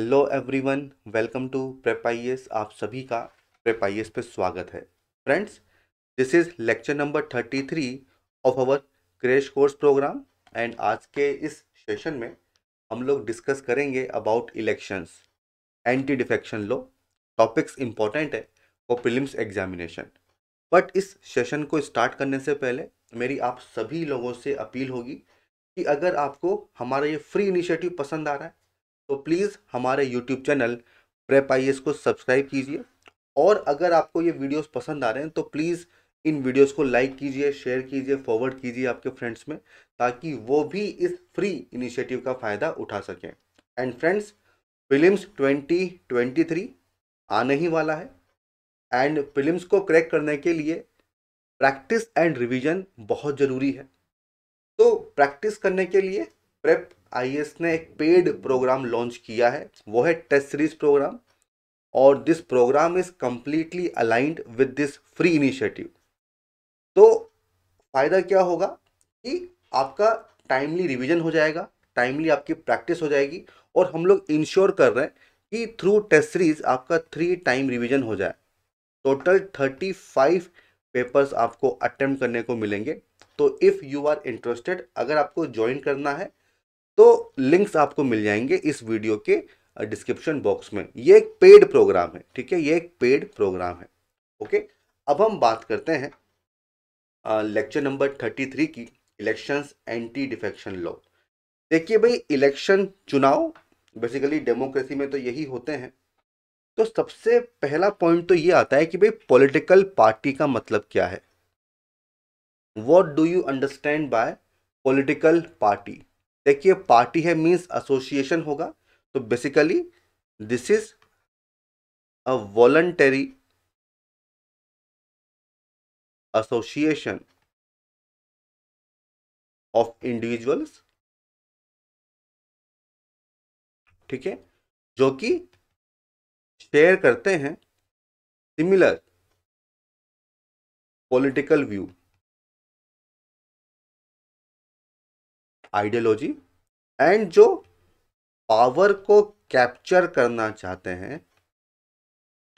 Hello everyone welcome to Prep I आप सभी का प्रेप आई पे स्वागत है friends this is lecture number thirty three of our crash course program and आज के इस सेशन में हम लोग डिस्कस करेंगे about elections anti defection law topics important है फॉर प्रिलिम्स एग्जामिनेशन बट इस सेशन को स्टार्ट करने से पहले मेरी आप सभी लोगों से अपील होगी कि अगर आपको हमारा ये फ्री इनिशिएटिव पसंद आ रहा है तो प्लीज़ हमारे यूट्यूब चैनल प्रेप आई को सब्सक्राइब कीजिए और अगर आपको ये वीडियोस पसंद आ रहे हैं तो प्लीज़ इन वीडियोस को लाइक कीजिए शेयर कीजिए फॉरवर्ड कीजिए आपके फ्रेंड्स में ताकि वो भी इस फ्री इनिशिएटिव का फ़ायदा उठा सकें एंड फ्रेंड्स फिल्म्स 2023 आने ही वाला है एंड फिल्म्स को क्रैक करने के लिए प्रैक्टिस एंड रिविजन बहुत ज़रूरी है तो प्रैक्टिस करने के लिए प्रेप आई ने एक पेड प्रोग्राम लॉन्च किया है वो है टेस्ट सीरीज प्रोग्राम और this program is completely aligned with this free initiative तो फ़ायदा क्या होगा कि आपका टाइमली रिवीजन हो जाएगा टाइमली आपकी प्रैक्टिस हो जाएगी और हम लोग इंश्योर कर रहे हैं कि थ्रू टेस्ट सीरीज आपका थ्री टाइम रिवीजन हो जाए टोटल थर्टी फाइव पेपर्स आपको अटेम्प्ट करने को मिलेंगे तो इफ़ यू आर इंटरेस्टेड अगर आपको ज्वाइन करना है तो लिंक्स आपको मिल जाएंगे इस वीडियो के डिस्क्रिप्शन बॉक्स में ये एक पेड प्रोग्राम है ठीक है ये एक पेड प्रोग्राम है ओके अब हम बात करते हैं लेक्चर नंबर थर्टी थ्री की इलेक्शंस एंटी डिफेक्शन लॉ देखिए भाई इलेक्शन चुनाव बेसिकली डेमोक्रेसी में तो यही होते हैं तो सबसे पहला पॉइंट तो ये आता है कि भाई पॉलिटिकल पार्टी का मतलब क्या है what do you understand by political party देखिए पार्टी है मीन्स एसोसिएशन होगा तो basically this is a voluntary association of individuals ठीक है जो कि शेयर करते हैं similar political view ideology and जो पावर को कैप्चर करना चाहते हैं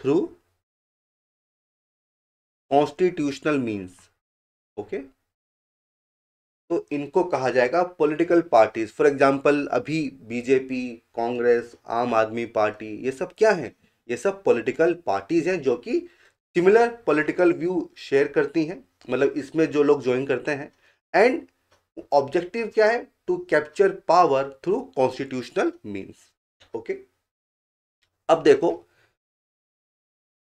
थ्रू कॉन्स्टिट्यूशनल मीन्स ओके तो इनको कहा जाएगा पॉलिटिकल पार्टीज फॉर एग्जांपल अभी बीजेपी कांग्रेस आम आदमी पार्टी ये सब क्या है ये सब पॉलिटिकल पार्टीज हैं जो कि सिमिलर पॉलिटिकल व्यू शेयर करती हैं मतलब इसमें जो लोग ज्वाइन करते हैं एंड ऑब्जेक्टिव क्या है to capture power through constitutional means okay अब देखो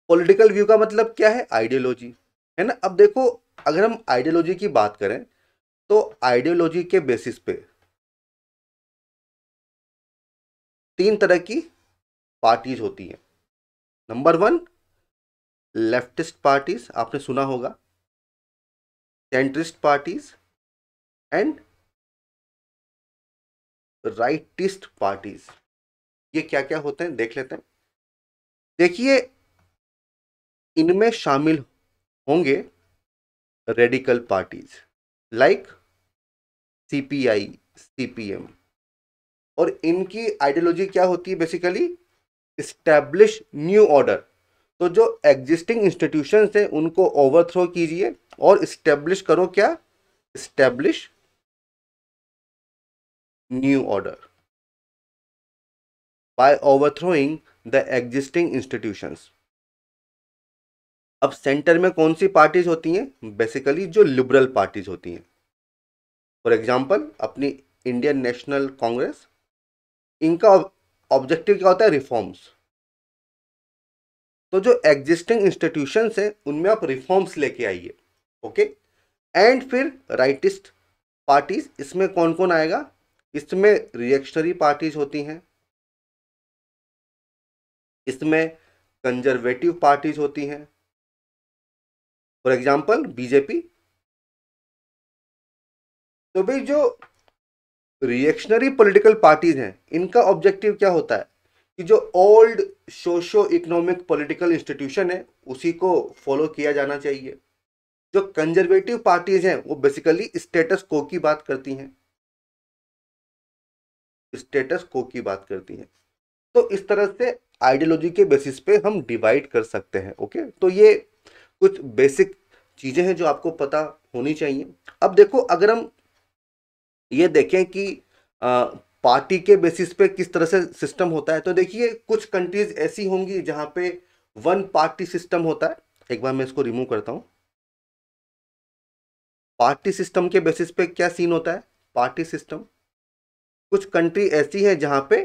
पॉलिटिकल व्यू का मतलब क्या है आइडियोलॉजी है ना अब देखो अगर हम आइडियोलॉजी की बात करें तो आइडियोलॉजी के बेसिस पे तीन तरह की पार्टीज होती हैं नंबर वन लेफ्टिस्ट पार्टीज आपने सुना होगा centrist parties and rightist parties ये क्या क्या होते हैं देख लेते हैं देखिए इनमें शामिल होंगे radical parties like CPI CPM और इनकी आइडियोलॉजी क्या होती है बेसिकली इस्टेब्लिश न्यू ऑर्डर तो जो एग्जिस्टिंग इंस्टीट्यूशन है उनको ओवरथ्रो कीजिए और इस्टेब्लिश करो क्या establish new order by overthrowing the existing institutions अब सेंटर में कौन सी पार्टीज होती हैं बेसिकली जो लिबरल पार्टीज होती हैं फॉर एग्जांपल अपनी इंडियन नेशनल कांग्रेस इनका ऑब्जेक्टिव क्या होता है रिफॉर्म्स तो जो एग्जिस्टिंग इंस्टीट्यूशंस हैं उनमें आप रिफॉर्म्स लेके आइए ओके एंड फिर राइटिस्ट पार्टीज इसमें कौन कौन आएगा इसमें रिएक्शनरी पार्टीज होती हैं इसमें कंजर्वेटिव पार्टीज होती हैं फॉर एग्जाम्पल बीजेपी तो भाई जो रिएक्शनरी पॉलिटिकल पार्टीज हैं इनका ऑब्जेक्टिव क्या होता है कि जो old socio economic political institution है उसी को फॉलो किया जाना चाहिए जो कंजर्वेटिव पार्टीज हैं वो बेसिकली स्टेटस को की बात करती हैं स्टेटस को की बात करती है तो इस तरह से आइडियोलॉजी के बेसिस पे हम डिवाइड कर सकते हैं ओके तो ये कुछ बेसिक चीज़ें हैं जो आपको पता होनी चाहिए अब देखो अगर हम ये देखें कि आ, पार्टी के बेसिस पे किस तरह से सिस्टम होता है तो देखिए कुछ कंट्रीज ऐसी होंगी जहाँ पे वन पार्टी सिस्टम होता है एक बार मैं इसको रिमूव करता हूँ पार्टी सिस्टम के बेसिस पे क्या सीन होता है पार्टी सिस्टम कुछ कंट्री ऐसी है जहां पे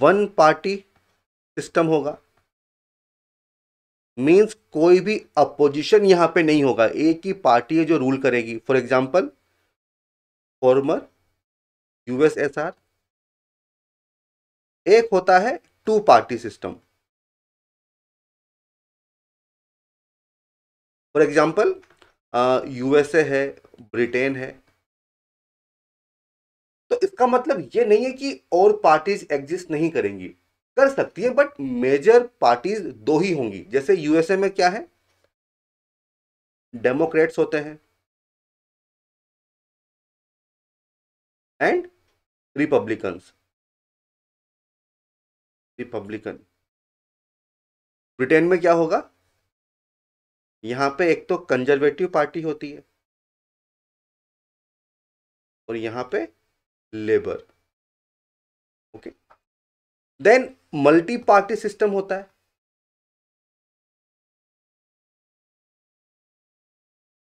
वन पार्टी सिस्टम होगा मीन्स कोई भी अपोजिशन यहां पे नहीं होगा एक ही पार्टी है जो रूल करेगी फॉर एग्जाम्पल फॉर्मर यूएसएसआर एक होता है two party system for example USA है ब्रिटेन है तो इसका मतलब ये नहीं है कि और पार्टीज एग्जिस्ट नहीं करेंगी कर सकती है बट मेजर पार्टीज दो ही होंगी जैसे यूएसए में क्या है डेमोक्रेट्स होते हैं एंड रिपब्लिकन्स रिपब्लिकन ब्रिटेन में क्या होगा यहां पे एक तो कंजर्वेटिव पार्टी होती है और यहां पे labour okay then multi party system होता है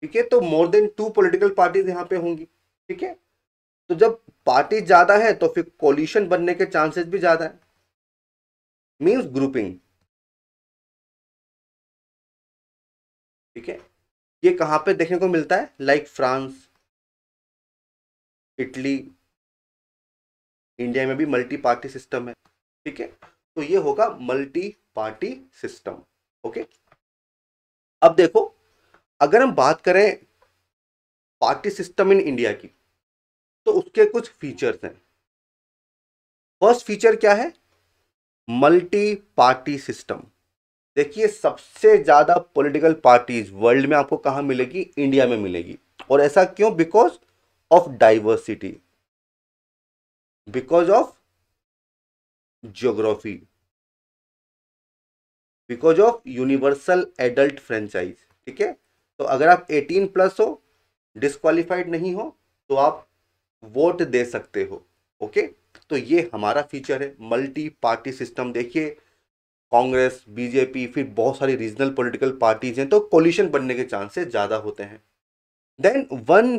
ठीक है तो more than two political parties यहां पे होंगी ठीक है तो जब पार्टी ज्यादा है तो फिर कोलिशन बनने के चांसेस भी ज्यादा है मींस ग्रुपिंग ठीक है ये कहां पे देखने को मिलता है लाइक फ्रांस इटली इंडिया में भी मल्टी पार्टी सिस्टम है ठीक है तो ये होगा मल्टी पार्टी सिस्टम ओके अब देखो अगर हम बात करें पार्टी सिस्टम इन इंडिया की तो उसके कुछ फीचर्स हैं फर्स्ट फीचर क्या है मल्टी पार्टी सिस्टम देखिए सबसे ज़्यादा पॉलिटिकल पार्टीज वर्ल्ड में आपको कहां मिलेगी इंडिया में मिलेगी और ऐसा क्यों because of diversity because of geography because of universal adult franchise ठीक है तो अगर आप 18 प्लस हो डिस्कालीफाइड नहीं हो तो आप वोट दे सकते हो ओके तो ये हमारा फीचर है मल्टी पार्टी सिस्टम देखिए कांग्रेस बीजेपी फिर बहुत सारी रीजनल पॉलिटिकल पार्टीज हैं तो कोल्यूशन बनने के चांसेस ज़्यादा होते हैं then one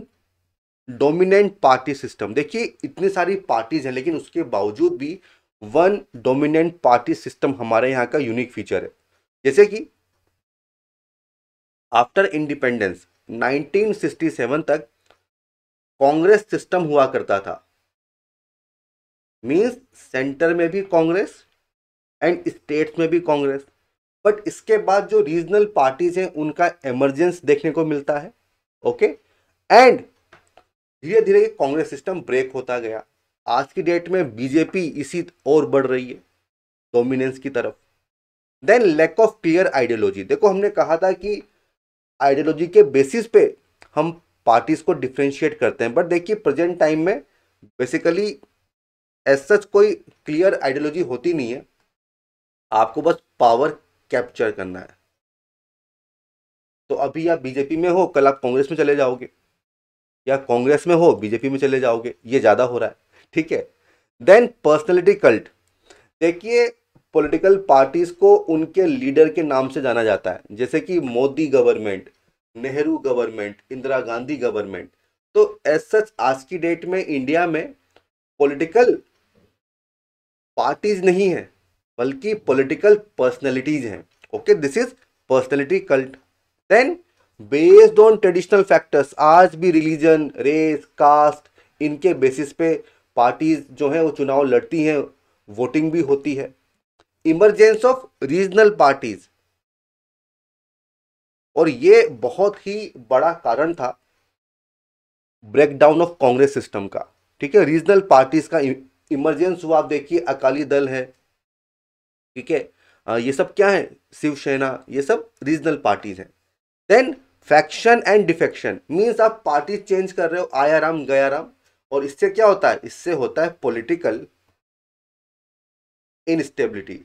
dominant party system देखिए इतनी सारी पार्टीज हैं लेकिन उसके बावजूद भी वन डोमिनेंट पार्टी सिस्टम हमारे यहाँ का यूनिक फीचर है जैसे कि आफ्टर इंडिपेंडेंस 1967 तक कांग्रेस सिस्टम हुआ करता था मींस सेंटर में भी कांग्रेस एंड स्टेट्स में भी कांग्रेस बट इसके बाद जो रीजनल पार्टीज हैं उनका एमरजेंस देखने को मिलता है ओके एंड धीरे धीरे ये कांग्रेस सिस्टम ब्रेक होता गया आज की डेट में बीजेपी इसी और बढ़ रही है डोमिनेंस की तरफ then lack of clear ideology देखो हमने कहा था कि आइडियोलॉजी के बेसिस पे हम पार्टीज को डिफ्रेंशिएट करते हैं बट देखिए प्रेजेंट टाइम में बेसिकली एज सच कोई क्लियर आइडियोलॉजी होती नहीं है आपको बस पावर कैप्चर करना है तो अभी आप बीजेपी में हो कल आप कांग्रेस में चले जाओगे या कांग्रेस में हो बीजेपी में चले जाओगे ये ज़्यादा हो रहा है ठीक है देन पर्सनैलिटी कल्ट देखिए पॉलिटिकल पार्टीज को उनके लीडर के नाम से जाना जाता है जैसे कि Modi government Nehru government Indira Gandhi government तो एज सच आज की डेट में इंडिया में पॉलिटिकल पार्टीज नहीं है बल्कि पॉलिटिकल पर्सनैलिटीज हैं okay this is personality cult then based on traditional factors आज भी रिलीजन रेस कास्ट इनके बेसिस पे पार्टीज जो हैं वो चुनाव लड़ती हैं वोटिंग भी होती है इमरजेंस ऑफ रीजनल पार्टीज और ये बहुत ही बड़ा कारण था ब्रेकडाउन ऑफ कांग्रेस सिस्टम का ठीक है रीजनल पार्टीज का इमरजेंस e- हुआ आप देखिए अकाली दल है ठीक है ये सब क्या है शिवसेना ये सब रीजनल पार्टीज हैं then faction and defection means आप पार्टी चेंज कर रहे हो आया राम गया राम और इससे क्या होता है इससे होता है पॉलिटिकल इनस्टेबिलिटी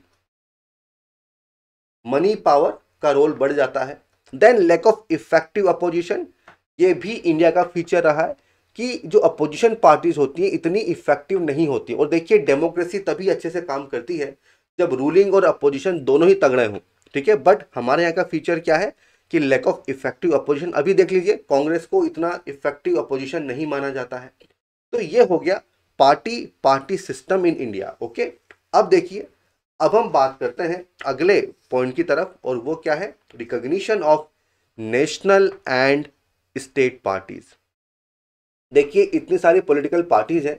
मनी पावर का रोल बढ़ जाता है then lack of effective opposition ये भी इंडिया का फीचर रहा है कि जो अपोजिशन पार्टीज होती हैं इतनी इफेक्टिव नहीं होती और देखिए डेमोक्रेसी तभी अच्छे से काम करती है जब रूलिंग और अपोजिशन दोनों ही तगड़े हों ठीक है बट हमारे यहाँ का फीचर क्या है कि लैक ऑफ इफेक्टिव अपोजिशन अभी देख लीजिए कांग्रेस को इतना इफेक्टिव अपोजिशन नहीं माना जाता है तो ये हो गया party party system in India okay अब देखिए अब हम बात करते हैं अगले पॉइंट की तरफ और वो क्या है recognition of national and state parties देखिए इतनी सारी पॉलिटिकल पार्टीज हैं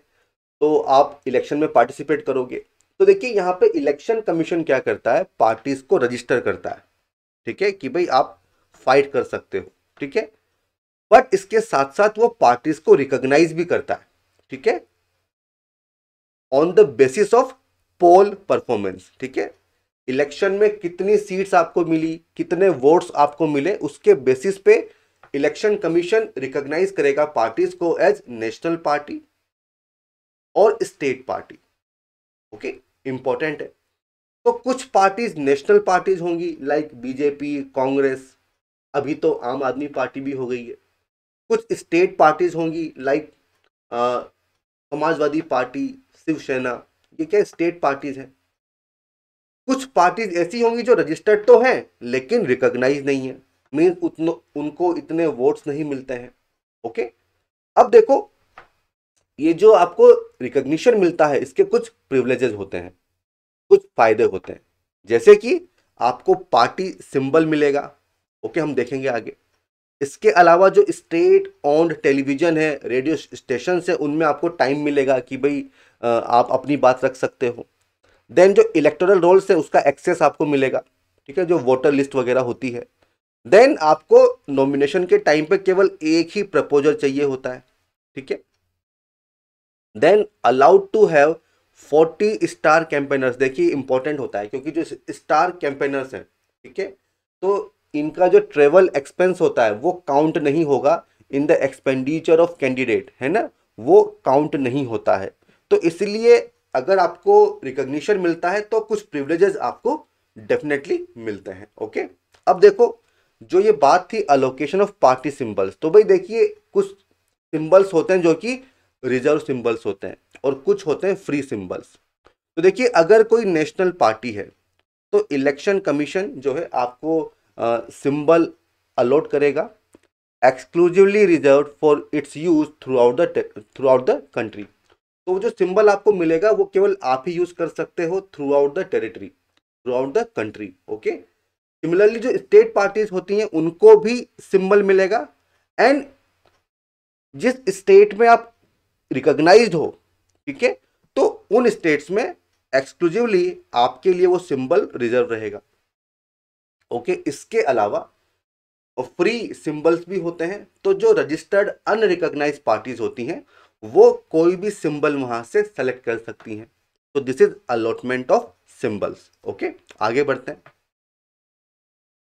तो आप इलेक्शन में पार्टिसिपेट करोगे तो देखिए यहाँ पे इलेक्शन कमीशन क्या करता है पार्टीज को रजिस्टर करता है ठीक है कि भाई आप फाइट कर सकते हो ठीक है बट इसके साथ साथ वो पार्टीज को रिकॉग्नाइज भी करता है ठीक है on the basis of poll performance ठीक है इलेक्शन में कितनी सीट्स आपको मिली कितने वोट्स आपको मिले उसके बेसिस पे इलेक्शन कमीशन रिकॉग्नाइज करेगा पार्टीज को एज नेशनल पार्टी और स्टेट पार्टी ओके इंपॉर्टेंट है तो कुछ पार्टीज नेशनल पार्टीज होंगी लाइक बीजेपी कांग्रेस अभी तो आम आदमी पार्टी भी हो गई है कुछ स्टेट पार्टीज होंगी लाइक समाजवादी पार्टी शिवसेना ये क्या स्टेट पार्टीज हैं कुछ पार्टीज ऐसी होंगी जो रजिस्टर्ड तो हैं लेकिन रिकॉग्नाइज नहीं है मीन्स उतनो उनको इतने वोट्स नहीं मिलते हैं ओके अब देखो ये जो आपको रिकग्निशन मिलता है इसके कुछ प्रिवलेजेस होते हैं कुछ फायदे होते हैं जैसे कि आपको पार्टी सिंबल मिलेगा ओके हम देखेंगे आगे इसके अलावा जो स्टेट ऑन्ड टेलीविज़न है रेडियो स्टेशन है उनमें आपको टाइम मिलेगा कि भाई आप अपनी बात रख सकते हो देन जो इलेक्टोरल रोल्स है उसका एक्सेस आपको मिलेगा ठीक है जो वोटर लिस्ट वगैरह होती है देन आपको नॉमिनेशन के टाइम पे केवल एक ही प्रपोजल चाहिए होता है ठीक है then allowed to have forty star campaigners देखिए इंपॉर्टेंट होता है क्योंकि जो स्टार कैंपेनर्स हैं ठीक है तो इनका जो ट्रेवल एक्सपेंस होता है वो काउंट नहीं होगा in the expenditure of candidate है ना वो काउंट नहीं होता है तो इसलिए अगर आपको रिकग्निशन मिलता है तो कुछ प्रिवलेजेस आपको डेफिनेटली मिलते हैं ओके अब देखो जो ये बात थी अलोकेशन ऑफ पार्टी सिंबल्स तो भाई देखिए कुछ सिंबल्स होते हैं जो कि रिजर्व सिंबल्स होते हैं और कुछ होते हैं फ्री सिंबल्स तो देखिए अगर कोई नेशनल पार्टी है तो इलेक्शन कमीशन जो है आपको सिंबल अलॉट करेगा exclusively reserve for its use throughout the throughout the country तो वो जो सिंबल आपको मिलेगा वो केवल आप ही यूज कर सकते हो throughout the territory throughout the country okay similarly जो स्टेट पार्टीज होती हैं उनको भी सिंबल मिलेगा एंड जिस स्टेट में आप रिकोगनाइज हो ठीक है तो उन स्टेट्स में एक्सक्लूसिवली आपके लिए वो सिंबल रिजर्व रहेगा ओके इसके अलावा फ्री सिंबल्स भी होते हैं तो जो रजिस्टर्ड अनरिकग्नाइज पार्टीज होती हैं वो कोई भी सिंबल वहां से सेलेक्ट कर सकती हैं तो this is allotment of symbols okay आगे बढ़ते हैं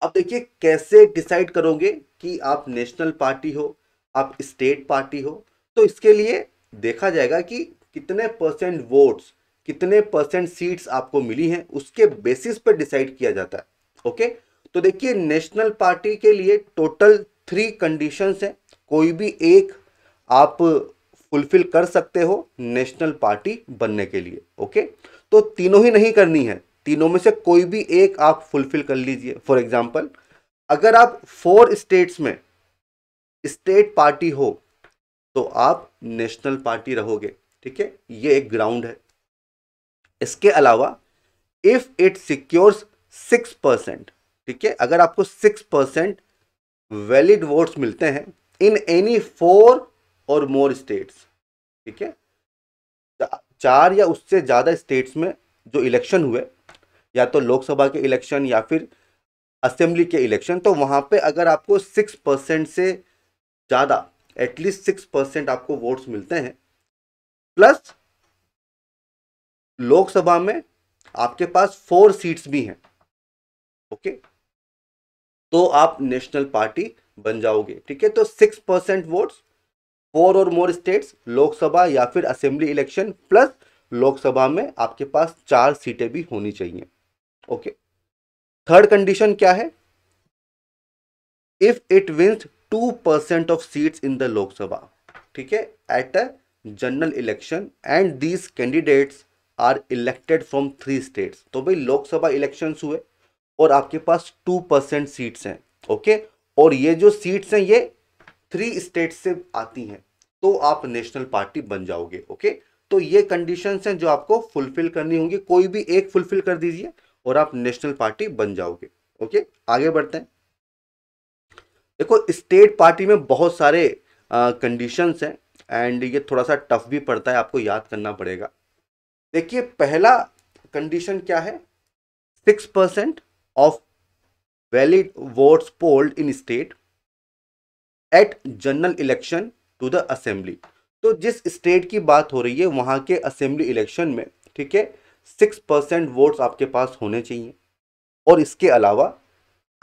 अब देखिए कैसे डिसाइड करोगे कि आप नेशनल पार्टी हो आप स्टेट पार्टी हो तो इसके लिए देखा जाएगा कि कितने परसेंट वोट्स कितने परसेंट सीट्स आपको मिली हैं उसके बेसिस पर डिसाइड किया जाता है ओके okay? तो देखिए नेशनल पार्टी के लिए टोटल थ्री कंडीशंस हैं कोई भी एक आप फुलफिल कर सकते हो नेशनल पार्टी बनने के लिए ओके तो तीनों ही नहीं करनी है तीनों में से कोई भी एक आप फुलफिल कर लीजिए फॉर एग्जाम्पल अगर आप फोर स्टेट्स में स्टेट पार्टी हो तो आप नेशनल पार्टी रहोगे ठीक है ये एक ग्राउंड है इसके अलावा if it secures six percent ठीक है अगर आपको सिक्स परसेंट वैलिड वोट्स मिलते हैं इन एनी फोर और मोर स्टेट्स ठीक है चार या उससे ज़्यादा स्टेट्स में जो इलेक्शन हुए या तो लोकसभा के इलेक्शन या फिर असेंबली के इलेक्शन तो वहाँ पे अगर आपको सिक्स परसेंट से ज़्यादा एटलीस्ट सिक्स परसेंट आपको वोट्स मिलते हैं प्लस लोकसभा में आपके पास फोर सीट्स भी हैं ओके तो आप नेशनल पार्टी बन जाओगे ठीक है तो सिक्स परसेंट वोट फोर और मोर स्टेट्स लोकसभा या फिर असेंबली इलेक्शन प्लस लोकसभा में आपके पास चार सीटें भी होनी चाहिए ओके थर्ड कंडीशन क्या है if it wins two percent of seats in the Lok Sabha ठीक है at a general election and these candidates are elected from three states तो भाई लोकसभा इलेक्शन हुए और आपके पास टू परसेंट सीट्स हैं ओके और ये जो सीट्स हैं ये थ्री स्टेट से आती हैं तो आप नेशनल पार्टी बन जाओगे ओके तो ये कंडीशन हैं जो आपको फुलफिल करनी होंगी कोई भी एक फुलफिल कर दीजिए और आप नेशनल पार्टी बन जाओगे ओके आगे बढ़ते हैं देखो स्टेट पार्टी में बहुत सारे कंडीशंस uh, हैं एंड ये थोड़ा सा टफ भी पड़ता है आपको याद करना पड़ेगा देखिए पहला कंडीशन क्या है six percent of valid votes polled in state at general election to the assembly तो जिस स्टेट की बात हो रही है वहां के असेंबली इलेक्शन में ठीक है सिक्स परसेंट वोट्स आपके पास होने चाहिए और इसके अलावा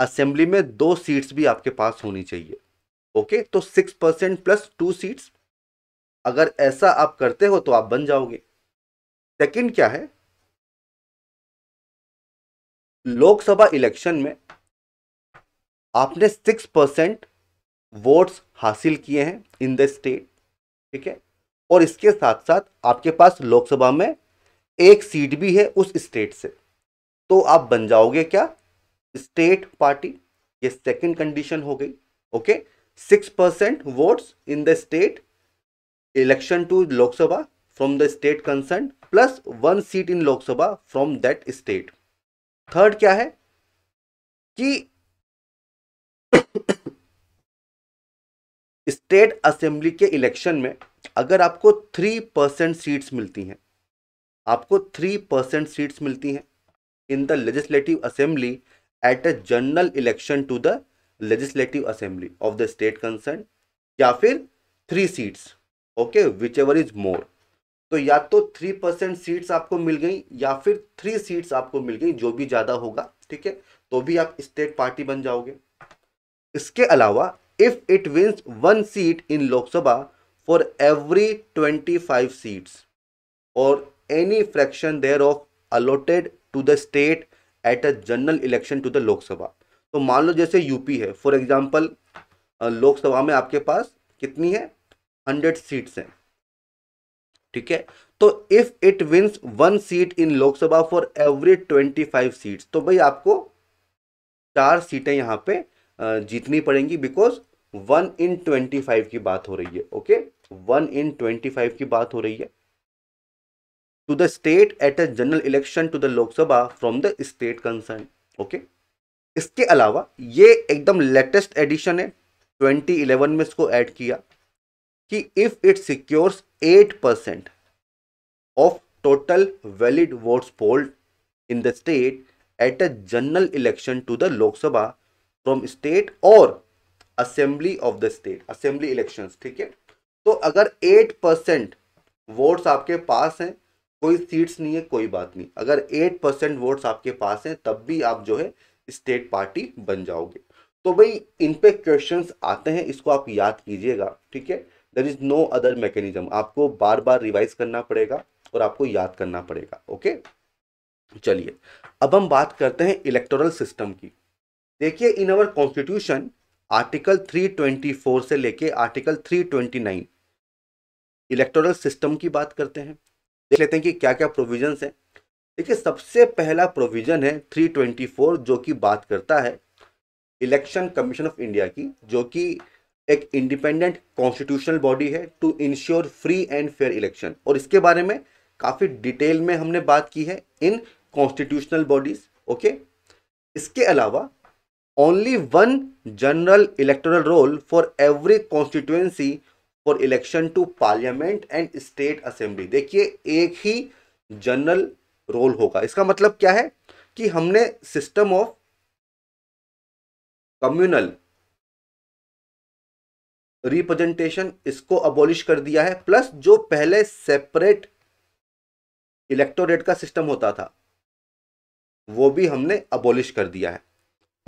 असेंबली में दो सीट्स भी आपके पास होनी चाहिए ओके तो six percent plus two seats अगर ऐसा आप करते हो तो आप बन जाओगे सेकंड क्या है लोकसभा इलेक्शन में आपने सिक्स परसेंट वोट्स हासिल किए हैं इन द स्टेट ठीक है और इसके साथ साथ आपके पास लोकसभा में एक सीट भी है उस स्टेट से तो आप बन जाओगे क्या स्टेट पार्टी ये सेकंड कंडीशन हो गई okay six percent votes in the state election to Lok Sabha from the state concern plus one seat in Lok Sabha from that state third क्या है कि स्टेट असेंबली के इलेक्शन में अगर आपको थ्री परसेंट सीट्स मिलती हैं आपको थ्री परसेंट सीट्स मिलती हैं in the legislative assembly at a general election to the legislative assembly of the state concern या फिर three seats okay whichever is more तो या तो थ्री परसेंट सीट्स आपको मिल गई या फिर थ्री सीट्स आपको मिल गई जो भी ज़्यादा होगा ठीक है तो भी आप स्टेट पार्टी बन जाओगे इसके अलावा if it wins one seat in Lok Sabha for every twenty five seats और any fraction thereof allotted to the state at a general election to the Lok Sabha तो मान लो जैसे यूपी है फॉर एग्जाम्पल लोकसभा में आपके पास कितनी है हंड्रेड सीट्स हैं ठीक है तो if it wins one seat in Lok Sabha for every twenty five seat तो भाई आपको चार सीटें यहां पे जीतनी पड़ेंगी because one in twenty five की बात हो रही है okay one in twenty five की बात हो रही है to the state at a general election to the Lok Sabha from the state concern okay इसके अलावा ये एकदम लेटेस्ट एडिशन है 2011 में इसको ऐड किया कि if it secures 8 percent of total valid votes polled in the state at a general election to the Lok Sabha from state or assembly of the state assembly elections ठीक है तो अगर 8 percent votes आपके पास हैं कोई seats नहीं है कोई बात नहीं अगर 8 परसेंट वोट्स आपके पास हैं तब भी आप जो है स्टेट पार्टी बन जाओगे तो भाई इन पे क्वेश्चंस आते हैं इसको आप याद कीजिएगा ठीक है there is no other mechanism आपको बार बार रिवाइज करना पड़ेगा और आपको याद करना पड़ेगा ओके चलिए अब हम बात करते हैं इलेक्टोरल सिस्टम की देखिए इन अवर कॉन्स्टिट्यूशन आर्टिकल 324 से लेके आर्टिकल 329 इलेक्टोरल सिस्टम की बात करते हैं देख लेते हैं कि क्या क्या प्रोविजंस हैं देखिए सबसे पहला प्रोविज़न है 324 जो कि बात करता है इलेक्शन कमीशन ऑफ इंडिया की जो कि एक इंडिपेंडेंट कॉन्स्टिट्यूशनल बॉडी है to ensure free and fair election और इसके बारे में काफ़ी डिटेल में हमने बात की है इन कॉन्स्टिट्यूशनल बॉडीज ओके इसके अलावा only one general electoral roll for every constituency for election to parliament and state assembly देखिए एक ही जनरल रोल होगा इसका मतलब क्या है कि हमने सिस्टम ऑफ कम्युनल रिप्रेजेंटेशन इसको अबोलिश कर दिया है प्लस जो पहले सेपरेट इलेक्टोरेट का सिस्टम होता था वो भी हमने अबोलिश कर दिया है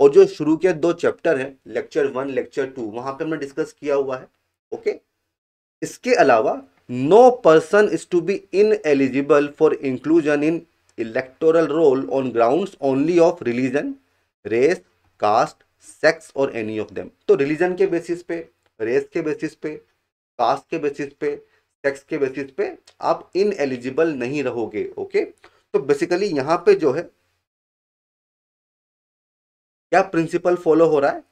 और जो शुरू के दो चैप्टर हैं लेक्चर वन लेक्चर टू वहां पे हमने डिस्कस किया हुआ है ओके इसके अलावा no person is to be ineligible for inclusion in electoral roll on ground only of religion race caste sex और एनी ऑफ देम तो रिलीजन के बेसिस पे रेस के बेसिस पे कास्ट के बेसिस पे सेक्स के बेसिस पे आप इन एलिजिबल नहीं रहोगे ओके तो बेसिकली यहाँ पे जो है क्या प्रिंसिपल फॉलो हो रहा है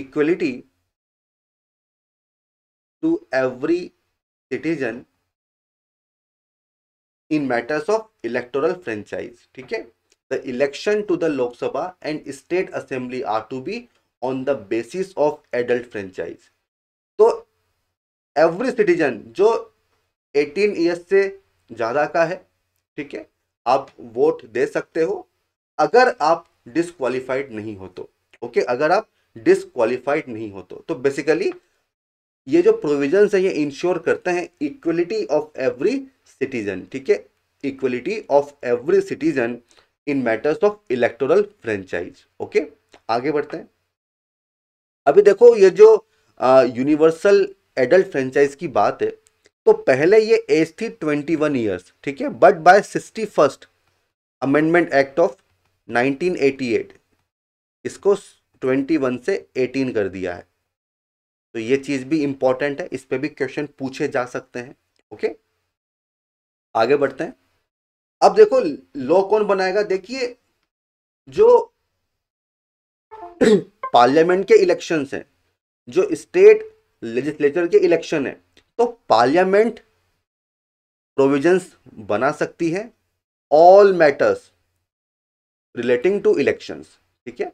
equality to every citizen in matters of electoral franchise ठीक है the election to the Lok Sabha and state assembly are to be on the basis of adult franchise तो एवरी सिटीजन जो 18 ईयर्स से ज़्यादा का है ठीक है आप वोट दे सकते हो अगर आप डिसक्वालीफाइड नहीं हो तो ओके अगर आप डिसक्वालीफाइड नहीं हो तो तो बेसिकली ये जो प्रोविजन है ये इंश्योर करते हैं इक्वलिटी ऑफ एवरी सिटीजन ठीक है equality of every citizen in matters of electoral franchise okay आगे बढ़ते हैं अभी देखो ये जो यूनिवर्सल एडल्ट फ्रेंचाइज की बात है तो पहले ये एज थी ट्वेंटी वन ईयर्स ठीक है but by sixty first amendment act of 1988 इसको 21 से 18 कर दिया है तो ये चीज़ भी इंपॉर्टेंट है इस पर भी क्वेश्चन पूछे जा सकते हैं ओके आगे बढ़ते हैं अब देखो लॉ कौन बनाएगा देखिए जो पार्लियामेंट के इलेक्शन हैं जो स्टेट लेजिस्लेचर के इलेक्शन है तो पार्लियामेंट प्रोविजंस बना सकती है all matters relating to elections ठीक है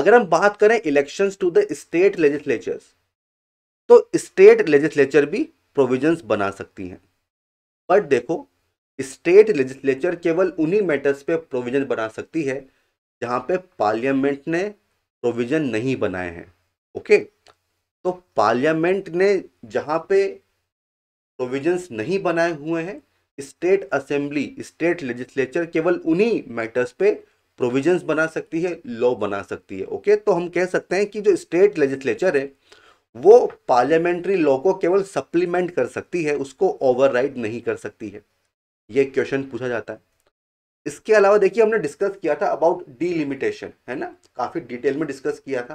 अगर हम बात करें elections to the state legislatures तो स्टेट लेजिस्लेचर भी प्रोविजंस बना सकती हैं बट देखो स्टेट लेजिस्लेचर केवल उन्हीं मैटर्स पे प्रोविजन बना सकती है जहाँ पे पार्लियामेंट ने प्रोविज़न नहीं बनाए हैं ओके तो पार्लियामेंट ने जहाँ पे प्रोविजंस नहीं बनाए हुए हैं स्टेट असेंबली स्टेट लेजिस्लेचर केवल उन्हीं मैटर्स पे प्रोविजंस बना सकती है लॉ बना सकती है ओके तो हम कह सकते हैं कि जो स्टेट लेजिस्लेचर है वो पार्लियामेंट्री लॉ को केवल सप्लीमेंट कर सकती है उसको ओवरराइड नहीं कर सकती है ये क्वेश्चन पूछा जाता है इसके अलावा देखिए हमने डिस्कस किया था अबाउट डीलिमिटेशन है ना काफ़ी डिटेल में डिस्कस किया था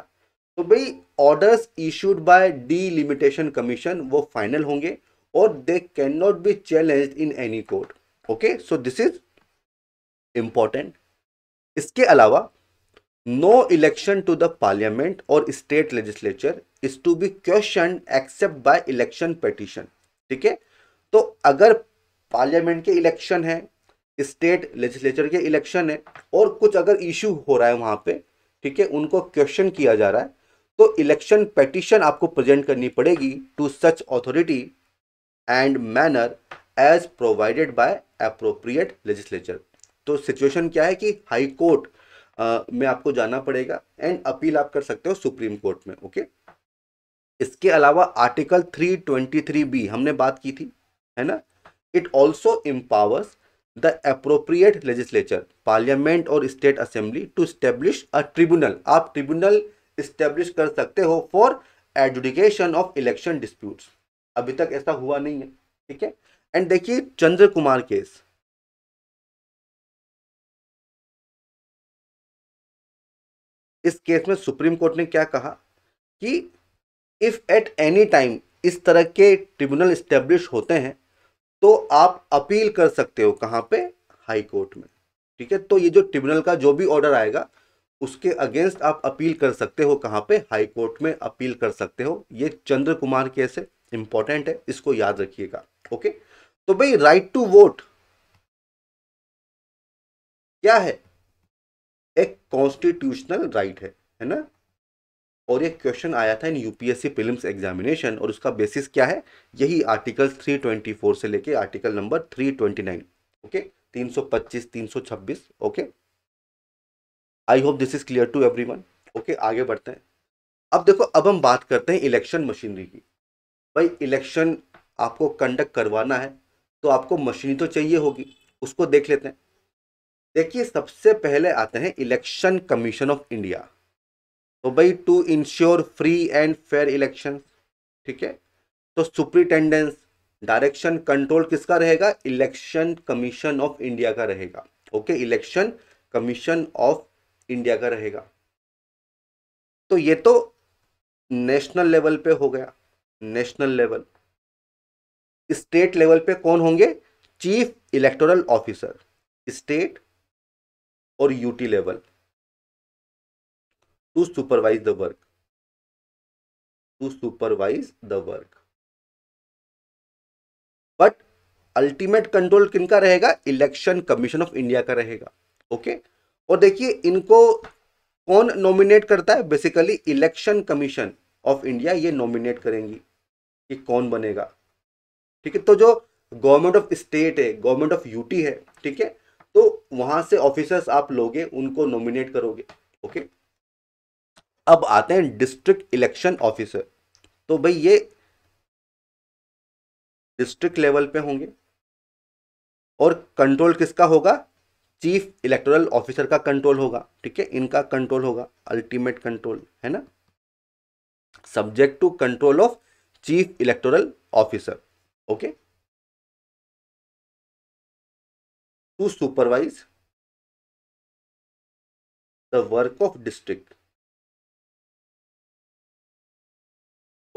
तो भाई orders issued by delimitation commission वो फाइनल होंगे और they can not be challenge in any court okay so this is important इसके अलावा no election to the parliament और state legislature is to be question except by election petition ठीक है तो अगर पार्लियामेंट के इलेक्शन है स्टेट लेजिस्लेचर के इलेक्शन है और कुछ अगर इश्यू हो रहा है वहाँ पे ठीक है उनको क्वेश्चन किया जा रहा है तो इलेक्शन पेटिशन आपको प्रेजेंट करनी पड़ेगी to such authority and manner as provided by appropriate legislature तो सिचुएशन क्या है कि हाई कोर्ट में आपको जाना पड़ेगा एंड अपील आप कर सकते हो सुप्रीम कोर्ट में ओके okay? इसके अलावा आर्टिकल 323 बी हमने बात की थी है ना it also empowers the appropriate legislature parliament और state assembly to establish a tribunal आप ट्रिब्यूनल स्टेब्लिश कर सकते हो for adjudication of election dispute अभी तक ऐसा हुआ नहीं है ठीक है एंड देखिए चंद्र कुमार केस इस केस में सुप्रीम कोर्ट ने क्या कहा कि इफ़ एट एनी टाइम इस तरह के ट्रिब्यूनल स्टेब्लिश होते हैं तो आप अपील कर सकते हो कहाँ पे हाई कोर्ट में ठीक है तो ये जो ट्रिब्यूनल का जो भी ऑर्डर आएगा उसके अगेंस्ट आप अपील कर सकते हो कहाँ पे हाई कोर्ट में अपील कर सकते हो ये चंद्र कुमार केस है इंपॉर्टेंट है इसको याद रखिएगा ओके तो भाई राइट टू वोट क्या है एक कॉन्स्टिट्यूशनल राइट right है है ना और ये क्वेश्चन आया था इन यूपीएससी फिल्म एग्जामिनेशन और उसका बेसिस क्या है यही आर्टिकल 324 से लेके article number 329 okay 325 326 okay I hope this is clear to everyone okay आगे बढ़ते हैं अब देखो अब हम बात करते हैं इलेक्शन मशीनरी की भाई इलेक्शन आपको कंडक्ट करवाना है तो आपको मशीनरी तो चाहिए होगी उसको देख लेते हैं देखिए सबसे पहले आते हैं इलेक्शन कमीशन ऑफ इंडिया तो भाई to ensure free and fair election ठीक है तो सुप्रिटेंडेंस डायरेक्शन कंट्रोल किसका रहेगा इलेक्शन कमीशन ऑफ इंडिया का रहेगा okay election commission of India का रहेगा तो ये तो नेशनल लेवल पे हो गया नेशनल लेवल स्टेट लेवल पे कौन होंगे चीफ इलेक्टोरल ऑफिसर स्टेट और UT level to supervise the work to supervise the work but ultimate control किनका रहेगा इलेक्शन कमीशन ऑफ इंडिया का रहेगा ओके okay? और देखिए इनको कौन नॉमिनेट करता है basically election commission of India ये नॉमिनेट करेंगी कि कौन बनेगा ठीक है तो जो गवर्नमेंट ऑफ स्टेट है गवर्नमेंट ऑफ यूटी है ठीक है तो वहां से ऑफिसर्स आप लोगे उनको नॉमिनेट करोगे ओके okay? अब आते हैं डिस्ट्रिक्ट इलेक्शन ऑफिसर तो भाई ये डिस्ट्रिक्ट लेवल पे होंगे और कंट्रोल किसका होगा चीफ इलेक्टोरल ऑफिसर का कंट्रोल होगा ठीक है इनका कंट्रोल होगा अल्टीमेट कंट्रोल है ना subject to control of chief electoral officer okay to supervise the work of district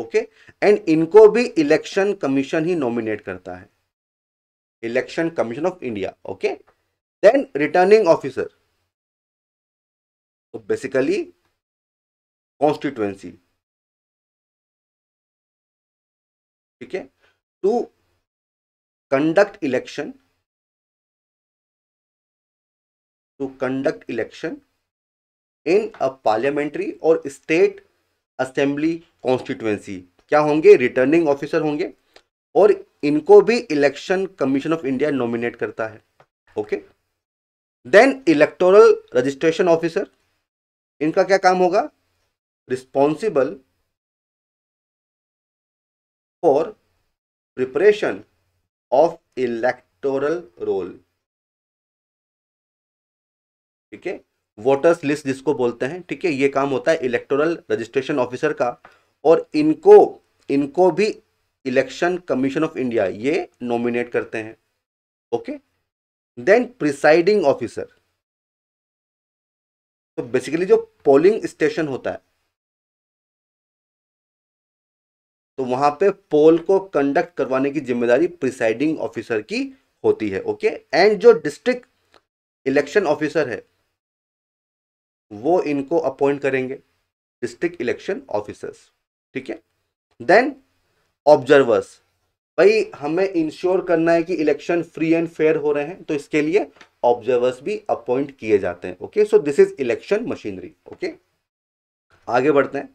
okay and इनको भी इलेक्शन कमीशन ही नॉमिनेट करता है election commission of India okay then returning officer तो बेसिकली कॉन्स्टिट्युएंसी ठीक है to conduct election to conduct election in a parliamentary और state assembly constituency क्या होंगे रिटर्निंग ऑफिसर होंगे और इनको भी election commission of India nominate करता है okay then electoral registration officer इनका क्या काम होगा responsible for preparation of electoral roll ठीक है वोटर्स लिस्ट जिसको बोलते हैं ठीक है ये काम होता है इलेक्टोरल रजिस्ट्रेशन ऑफिसर का और इनको इनको भी इलेक्शन कमीशन ऑफ इंडिया ये नॉमिनेट करते हैं ओके देन प्रिसाइडिंग ऑफिसर तो बेसिकली जो पोलिंग स्टेशन होता है तो वहां पे पोल को कंडक्ट करवाने की जिम्मेदारी प्रिसाइडिंग ऑफिसर की होती है ओके एंड जो डिस्ट्रिक्ट इलेक्शन ऑफिसर है वो इनको अपॉइंट करेंगे डिस्ट्रिक्ट इलेक्शन ऑफिसर्स ठीक है देन ऑब्जर्वर्स भाई हमें इंश्योर करना है कि इलेक्शन फ्री एंड फेयर हो रहे हैं तो इसके लिए ऑब्जर्वर्स भी अपॉइंट किए जाते हैं okay so this is election machinery okay आगे बढ़ते हैं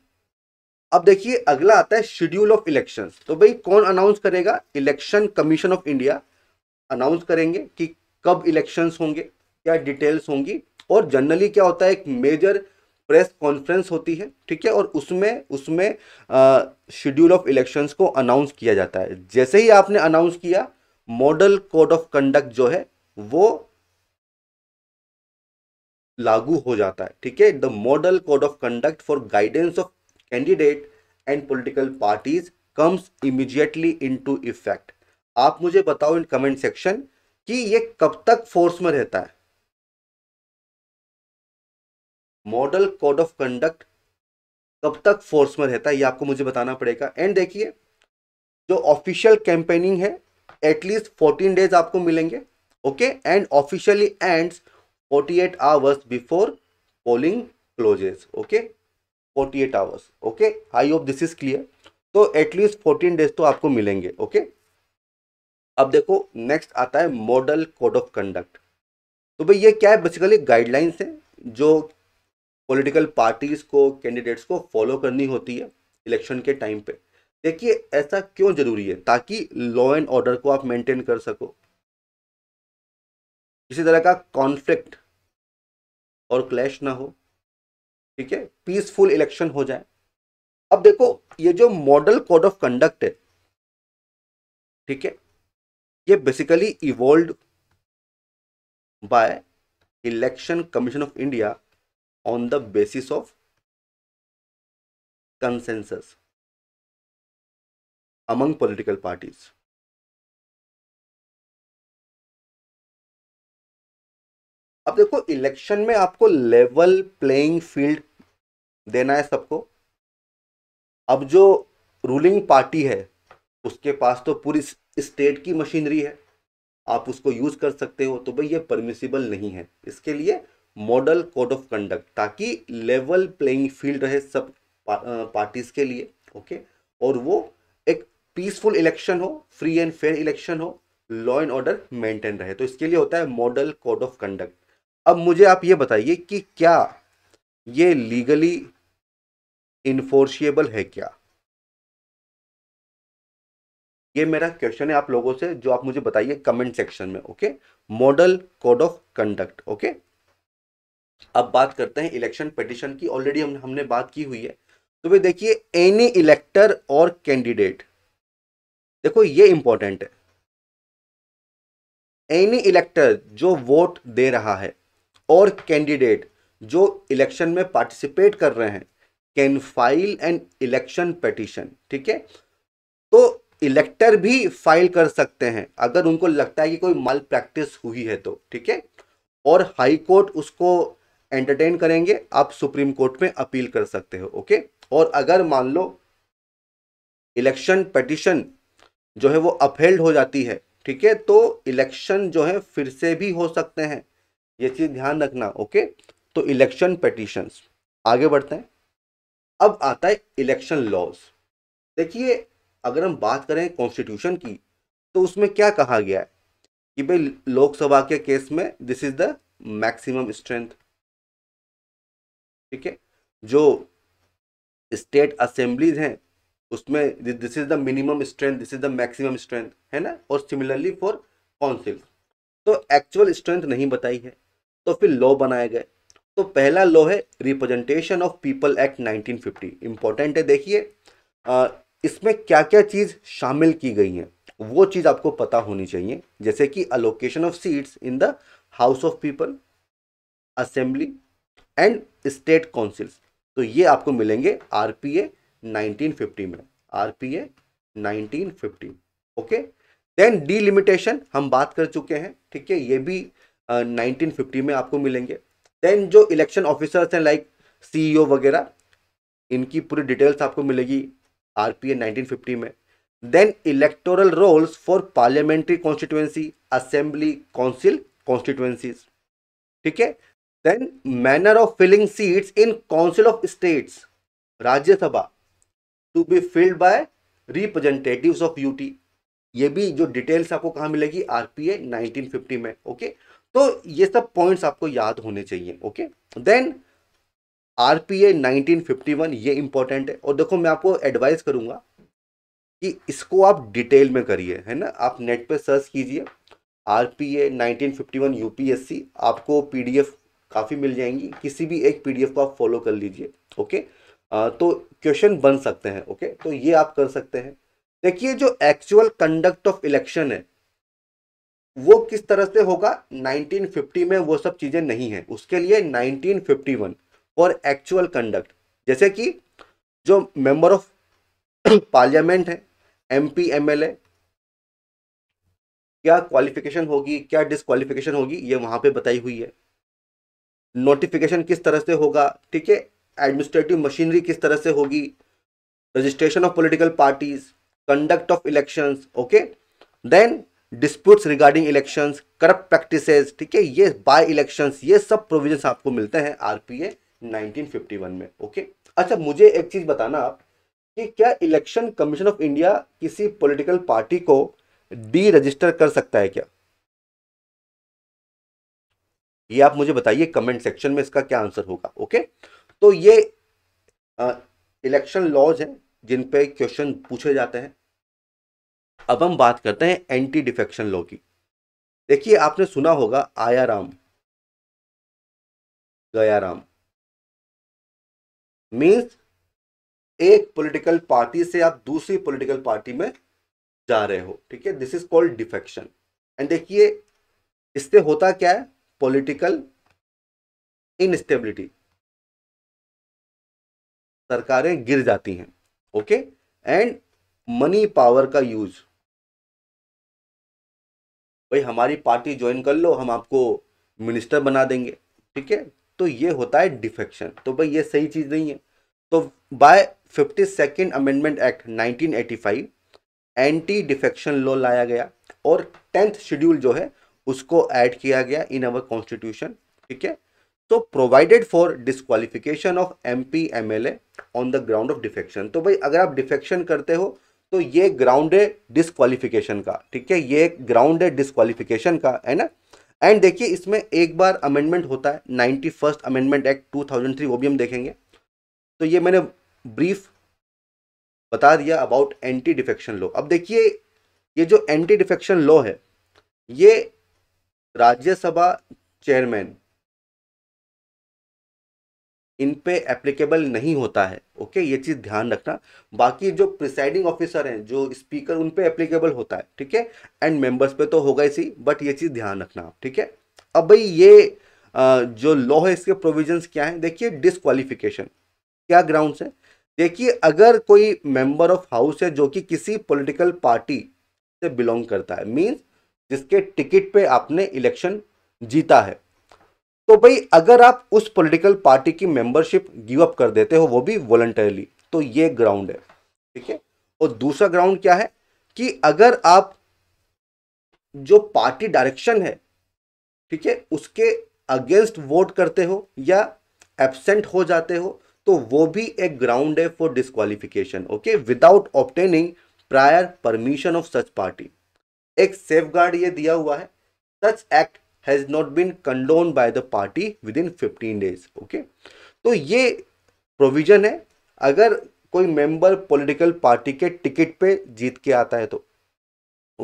अब देखिए अगला आता है शेड्यूल ऑफ इलेक्शन तो भाई कौन अनाउंस करेगा election commission of India announce करेंगे कि कब इलेक्शंस होंगे क्या डिटेल्स होंगी और जनरली क्या होता है एक मेजर प्रेस कॉन्फ्रेंस होती है ठीक है और उसमें उसमें शेड्यूल ऑफ इलेक्शंस को अनाउंस किया जाता है जैसे ही आपने अनाउंस किया मॉडल कोड ऑफ कंडक्ट जो है वो लागू हो जाता है ठीक है the model code of conduct for guidance of candidate and political parties comes immediately into effect आप मुझे बताओ इन कमेंट सेक्शन कि ये कब तक फोर्स में रहता है मॉडल कोड ऑफ कंडक्ट कब तक फोर्स में रहता है ये आपको मुझे बताना पड़ेगा एंड देखिए जो ऑफिशियल कैंपेनिंग है एटलीस्ट फोर्टीन डेज आपको मिलेंगे okay and officially ends at hours before polling closes okay forty eight hours okay I hope this is clear तो एटलीस्ट फोर्टीन डेज तो आपको मिलेंगे ओके okay? अब देखो नेक्स्ट आता है मॉडल कोड ऑफ कंडक्ट तो भाई ये क्या है बेसिकली गाइडलाइंस है जो पॉलिटिकल पार्टीज़ को कैंडिडेट्स को फॉलो करनी होती है इलेक्शन के टाइम पे देखिए ऐसा क्यों ज़रूरी है ताकि लॉ एंड ऑर्डर को आप मेंटेन कर सको किसी तरह का कॉन्फ्लिक्ट और क्लैश ना हो ठीक है पीसफुल इलेक्शन हो जाए अब देखो ये जो मॉडल कोड ऑफ कंडक्ट है ठीक है ये basically evolve by election commission of India on the basis of consensus among political parties. अब देखो इलेक्शन में आपको लेवल प्लेइंग फील्ड देना है सबको अब जो रूलिंग पार्टी है उसके पास तो पूरी स्टेट की मशीनरी है आप उसको यूज़ कर सकते हो तो भाई ये परमिसिबल नहीं है इसके लिए मॉडल कोड ऑफ कंडक्ट ताकि लेवल प्लेइंग फील्ड रहे सब पार्टीज के लिए ओके और वो एक पीसफुल इलेक्शन हो फ्री एंड फेयर इलेक्शन हो लॉ एंड ऑर्डर मेंटेन रहे तो इसके लिए होता है मॉडल कोड ऑफ कंडक्ट अब मुझे आप ये बताइए कि क्या ये लीगली इन्फोर्सिएबल है क्या ये मेरा क्वेश्चन है आप लोगों से जो आप मुझे बताइए कमेंट सेक्शन में okay model code of conduct okay अब बात करते हैं इलेक्शन पिटिशन की ऑलरेडी हम हमने बात की हुई है तो भाई देखिए एनी इलेक्टर और कैंडिडेट देखो ये इंपॉर्टेंट है एनी इलेक्टर जो वोट दे रहा है और कैंडिडेट जो इलेक्शन में पार्टिसिपेट कर रहे हैं can file an election petition ठीक है तो इलेक्टर भी फाइल कर सकते हैं अगर उनको लगता है कि कोई माल प्रैक्टिस हुई है तो ठीक है और हाई कोर्ट उसको एंटरटेन करेंगे आप सुप्रीम कोर्ट में अपील कर सकते हो ओके और अगर मान लो इलेक्शन पटिशन जो है वो अपहेल्ड हो जाती है ठीक है तो इलेक्शन जो है फिर से भी हो सकते हैं ये चीज़ ध्यान रखना ओके तो इलेक्शन पटिशंस आगे बढ़ते हैं अब आता है इलेक्शन लॉज देखिए अगर हम बात करें कॉन्स्टिट्यूशन की तो उसमें क्या कहा गया है कि भाई लोकसभा के केस में this is the maximum strength ठीक है जो स्टेट असेंबलीज हैं उसमें this is the minimum strength this is the maximum strength है ना और सिमिलरली फॉर काउंसिल तो एक्चुअल स्ट्रेंथ नहीं बताई है तो फिर लॉ बनाए गए तो पहला लॉ है representation of people act 1950 important है देखिए इसमें क्या क्या चीज़ शामिल की गई हैं वो चीज़ आपको पता होनी चाहिए जैसे कि allocation of seats in the house of people assembly and state councils तो ये आपको मिलेंगे आरपीए 1950 में आरपीए 1950 ओके देन डीलिमिटेशन हम बात कर चुके हैं ठीक है ये भी uh, 1950 में आपको मिलेंगे देन जो इलेक्शन ऑफिसर्स हैं लाइक सीईओ e वगैरह इनकी पूरी डिटेल्स आपको मिलेगी आरपीए 1950 में then electoral rolls for parliamentary constituency assembly council constituencies ठीक है then manner of filling seats in council of states Rajya Sabha to be filled by representative of UT ये भी जो डिटेल्स आपको कहाँ मिलेगी आरपीए 1950 में ओके तो ये सब पॉइंट्स आपको याद होने चाहिए ओके देन आरपीए 1951 ये इंपॉर्टेंट है और देखो मैं आपको एडवाइस करूंगा कि इसको आप डिटेल में करिए है ना आप नेट पे सर्च कीजिए आरपीए 1951 यूपीएससी आपको पीडीएफ काफ़ी मिल जाएंगी किसी भी एक पीडीएफ को आप फॉलो कर लीजिए ओके आ, तो क्वेश्चन बन सकते हैं ओके तो ये आप कर सकते हैं देखिए जो एक्चुअल कंडक्ट ऑफ इलेक्शन है वो किस तरह से होगा 1950 में वो सब चीज़ें नहीं है उसके लिए 1951 फिफ्टी और एक्चुअल कंडक्ट जैसे कि जो मेम्बर ऑफ पार्लियामेंट है एम पी क्या क्वालिफिकेशन होगी क्या डिसक्वालिफिकेशन होगी ये वहाँ पे बताई हुई है नोटिफिकेशन किस तरह से होगा ठीक है एडमिनिस्ट्रेटिव मशीनरी किस तरह से होगी registration of political parties conduct of elections okay then disputes regarding elections corrupt practices ठीक है ये बाय इलेक्शंस ये सब प्रोविजंस आपको मिलते हैं आरपीए 1951 में ओके अच्छा मुझे एक चीज़ बताना आप कि क्या इलेक्शन कमीशन ऑफ इंडिया किसी पॉलिटिकल पार्टी को डी रजिस्टर कर सकता है क्या ये आप मुझे बताइए कमेंट सेक्शन में इसका क्या आंसर होगा ओके तो ये इलेक्शन लॉज है जिन पे क्वेश्चन पूछे जाते हैं अब हम बात करते हैं एंटी डिफेक्शन लॉ की देखिए आपने सुना होगा आया राम गया राम मीन्स एक पॉलिटिकल पार्टी से आप दूसरी पॉलिटिकल पार्टी में जा रहे हो ठीक है this is called defection and देखिए इससे होता क्या है पॉलिटिकल इनस्टेबिलिटी सरकारें गिर जाती हैं ओके एंड मनी पावर का यूज भाई हमारी पार्टी ज्वाइन कर लो हम आपको मिनिस्टर बना देंगे ठीक है तो ये होता है डिफेक्शन तो भाई ये सही चीज़ नहीं है तो by fifty second amendment act 1985 anti defection law लाया गया और टेंथ शेड्यूल जो है उसको ऐड किया गया इन अवर कॉन्स्टिट्यूशन ठीक है तो provided for disqualification of M P M L A on the ground of defection तो भाई अगर आप डिफेक्शन करते हो तो ये ग्राउंड है डिस्कालिफिकेशन का ठीक है ये ग्राउंड है डिस्कालिफिकेशन का है ना एंड देखिए इसमें एक बार अमेंडमेंट होता है ninety first amendment act two thousand three वो भी हम देखेंगे तो ये मैंने ब्रीफ बता दिया अबाउट एंटी डिफेक्शन लॉ अब देखिए ये जो एंटी डिफेक्शन लॉ है ये राज्यसभा चेयरमैन इन पे एप्लीकेबल नहीं होता है ओके ये चीज़ ध्यान रखना बाकी जो प्रिसाइडिंग ऑफिसर हैं जो स्पीकर उन पे एप्लीकेबल होता है ठीक है एंड मेंबर्स पे तो होगा इसी बट ये चीज़ ध्यान रखना आप ठीक है अब भाई ये जो लॉ है इसके प्रोविजंस क्या है देखिए डिसक्वालिफिकेशन क्या ग्राउंड्स है देखिए अगर कोई मेंबर ऑफ हाउस है जो कि किसी पॉलिटिकल पार्टी से बिलोंग करता है मीन्स जिसके टिकट पे आपने इलेक्शन जीता है तो भाई अगर आप उस पॉलिटिकल पार्टी की मेंबरशिप गिव अप कर देते हो वो भी वॉलंटरली तो ये ग्राउंड है ठीक है और दूसरा ग्राउंड क्या है कि अगर आप जो पार्टी डायरेक्शन है ठीक है उसके अगेंस्ट वोट करते हो या एबसेंट हो जाते हो तो वो भी एक ग्राउंड है for disqualification okay without obtaining prior permission of such party एक सेफ गार्ड ये दिया हुआ है such act has not been condone by the party within fifteen days okay तो ये प्रोविजन है अगर कोई मेंबर पॉलिटिकल पार्टी के टिकट पे जीत के आता है तो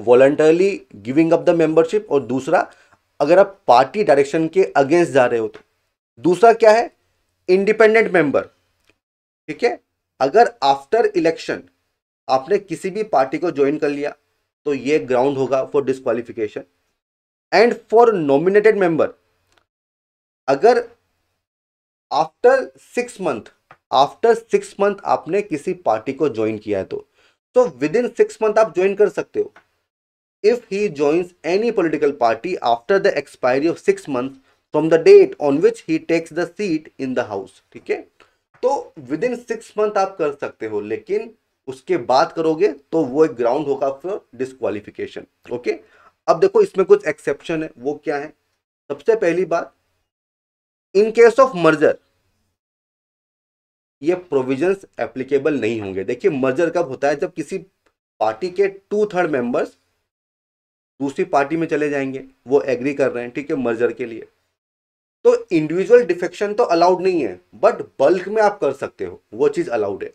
voluntarily giving up the membership और दूसरा अगर आप पार्टी डायरेक्शन के अगेंस्ट जा रहे हो तो दूसरा क्या है इंडिपेंडेंट मेंबर ठीक है अगर आफ्टर इलेक्शन आपने किसी भी पार्टी को ज्वाइन कर लिया तो ये ग्राउंड होगा for disqualification and for nominated member अगर after six month after six month आपने किसी पार्टी को ज्वाइन किया है तो तो विद इन सिक्स मंथ आप ज्वाइन कर सकते हो if he join any political party after the expiry of six month from the date on which he takes the seat in the house ठीक है तो विद इन सिक्स मंथ आप कर सकते हो लेकिन उसके बाद करोगे तो वो एक ग्राउंड होगा फॉर डिस्कालिफिकेशन ओके अब देखो इसमें कुछ एक्सेप्शन है वो क्या है सबसे पहली बात इन केस ऑफ मर्जर ये प्रोविजंस एप्लीकेबल नहीं होंगे देखिए मर्जर कब होता है जब किसी पार्टी के टू थर्ड मेंबर्स दूसरी पार्टी में चले जाएंगे वो एग्री कर रहे हैं ठीक है मर्जर के लिए तो इंडिविजुअल डिफेक्शन तो अलाउड नहीं है बट बल्क में आप कर सकते हो वो चीज़ अलाउड है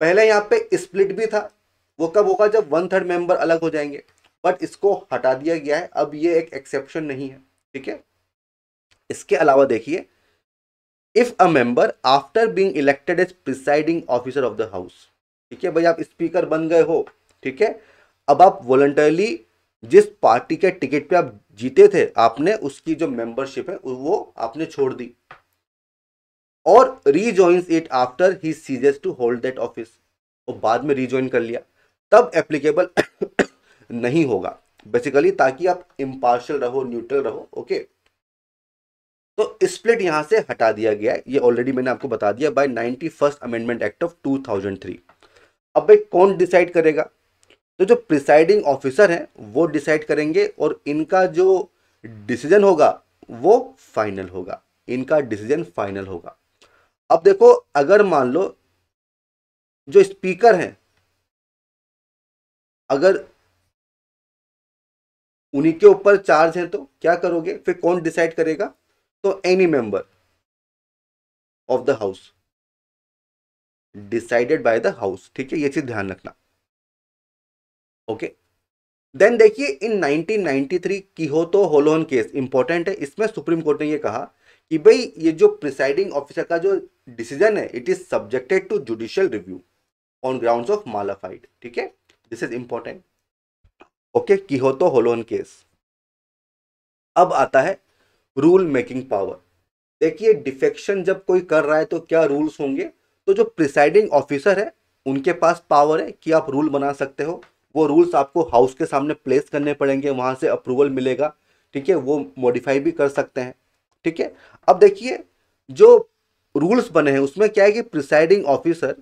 पहले यहाँ पे स्प्लिट भी था वो कब होगा जब वन थर्ड मेंबर अलग हो जाएंगे बट इसको हटा दिया गया है अब ये एक एक्सेप्शन नहीं है ठीक है इसके अलावा देखिए if a member after being elected as presiding officer of the house ठीक है भाई आप स्पीकर बन गए हो ठीक है अब आप वॉलंटरली जिस पार्टी के टिकट पे आप जीते थे आपने उसकी जो मेंबरशिप है वो आपने छोड़ दी और rejoins it after he ceases to hold that office वो बाद में रीजॉइन कर लिया तब एप्लीकेबल नहीं होगा बेसिकली ताकि आप इम्पार्शल रहो न्यूट्रल रहो ओके तो स्प्लिट यहां से हटा दिया गया है ये ऑलरेडी मैंने आपको बता दिया by ninety first amendment act of 2003 अब भाई कौन डिसाइड करेगा तो जो प्रिसाइडिंग ऑफिसर हैं वो डिसाइड करेंगे और इनका जो डिसीजन होगा वो फाइनल होगा इनका डिसीजन फाइनल होगा अब देखो अगर मान लो जो स्पीकर हैं अगर उन्हीं के ऊपर चार्ज है तो क्या करोगे फिर कौन डिसाइड करेगा तो any member of the house decided by the house ठीक है ये चीज ध्यान रखना ओके देन देखिए इन 1993 की हो तो होलोन केस इंपॉर्टेंट है इसमें सुप्रीम कोर्ट ने ये कहा कि भाई ये जो प्रिसाइडिंग ऑफिसर का जो डिसीजन है it is subjected to judicial review on ground of mala fide ठीक है दिस इज इंपॉर्टेंट ओके की हो तो होलोन केस अब आता है रूल मेकिंग पावर देखिए डिफेक्शन जब कोई कर रहा है तो क्या रूल्स होंगे तो जो प्रिसाइडिंग ऑफिसर है उनके पास पावर है कि आप रूल बना सकते हो वो रूल्स आपको हाउस के सामने प्लेस करने पड़ेंगे वहां से अप्रूवल मिलेगा ठीक है वो मॉडिफाई भी कर सकते हैं ठीक है अब देखिए जो रूल्स बने हैं उसमें क्या है कि presiding officer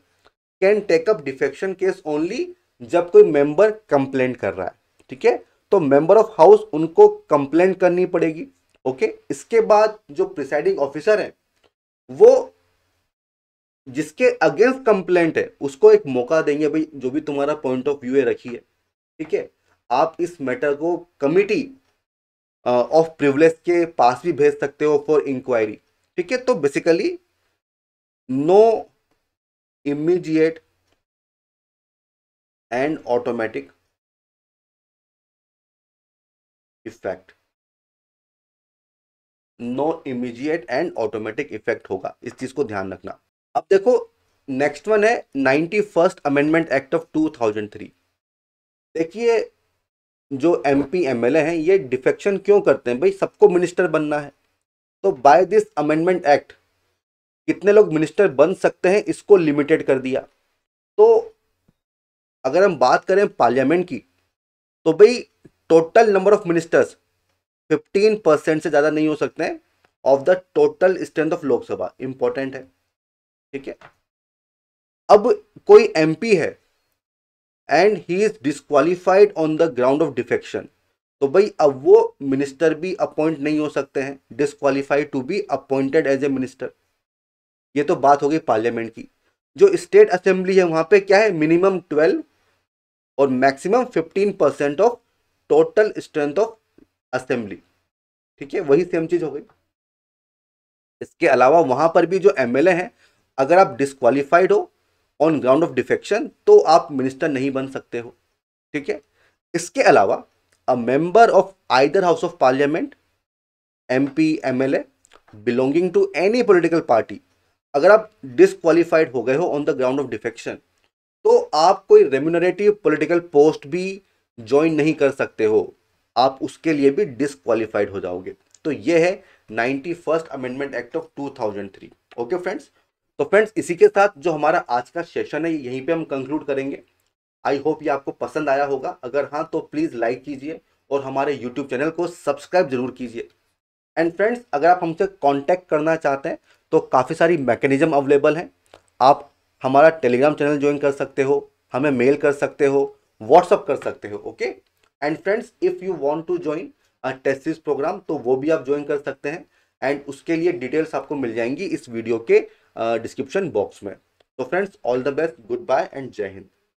can take up defection case only जब कोई मेंबर कंप्लेंट कर रहा है ठीक है तो मेंबर ऑफ हाउस उनको कंप्लेंट करनी पड़ेगी ओके इसके बाद जो प्रिसाइडिंग ऑफिसर है वो जिसके अगेंस्ट कंप्लेंट है उसको एक मौका देंगे भाई जो भी तुम्हारा पॉइंट ऑफ व्यू है रखिए ठीक है आप इस मैटर को कमिटी ऑफ प्रिवलेज के पास भी भेज सकते हो फॉर इंक्वायरी ठीक है तो basically no immediate and automatic effect no immediate and automatic effect होगा इस चीज को ध्यान रखना अब देखो नेक्स्ट वन है ninety first amendment act of two thousand three देखिए जो M P M L A हैं ये डिफेक्शन क्यों करते हैं भाई सबको मिनिस्टर बनना है तो बाय दिस अमेंडमेंट एक्ट कितने लोग मिनिस्टर बन सकते हैं इसको लिमिटेड कर दिया तो अगर हम बात करें पार्लियामेंट की तो भाई total number of ministers 15 percent से ज़्यादा नहीं हो सकते हैं of the total strength of Lok Sabha important है ठीक है अब कोई एमपी है and he is disqualified on the ground of defection तो भाई अब वो मिनिस्टर भी अपॉइंट नहीं हो सकते हैं disqualified to be appointed as a minister ये तो बात हो गई पार्लियामेंट की जो स्टेट असेंबली है वहां पे क्या है मिनिमम ट्वेल्व और maximum fifteen percent of total strength of assembly ठीक है वही सेम चीज़ हो गई इसके अलावा वहां पर भी जो एमएलए हैं अगर आप डिस्कालीफाइड हो ऑन ग्राउंड ऑफ डिफेक्शन तो आप मिनिस्टर नहीं बन सकते हो ठीक है इसके अलावा a member of either house of parliament M P M L A belonging to any political party अगर आप डिसक्वालिफाइड हो गए हो on the ground of defection तो आप कोई रेम्यूनरेटिव पोलिटिकल पोस्ट भी ज्वाइन नहीं कर सकते हो आप उसके लिए भी डिसक्वालिफाइड हो जाओगे तो ये है ninety first amendment act of two thousand three okay friends तो फ्रेंड्स इसी के साथ जो हमारा आज का सेशन है यहीं पे हम कंक्लूड करेंगे आई होप ये आपको पसंद आया होगा अगर हाँ तो प्लीज़ लाइक कीजिए और हमारे यूट्यूब चैनल को सब्सक्राइब जरूर कीजिए एंड फ्रेंड्स अगर आप हमसे कॉन्टैक्ट करना चाहते हैं तो काफ़ी सारी मैकेनिज़म अवेलेबल हैं आप हमारा टेलीग्राम चैनल ज्वाइन कर सकते हो हमें मेल कर सकते हो व्हाट्सअप कर सकते हो okay and friends if you want to join test series program तो वो भी आप ज्वाइन कर सकते हैं एंड उसके लिए डिटेल्स आपको मिल जाएंगी इस वीडियो के डिस्क्रिप्शन uh, बॉक्स में तो friends all the best good bye and जय हिंद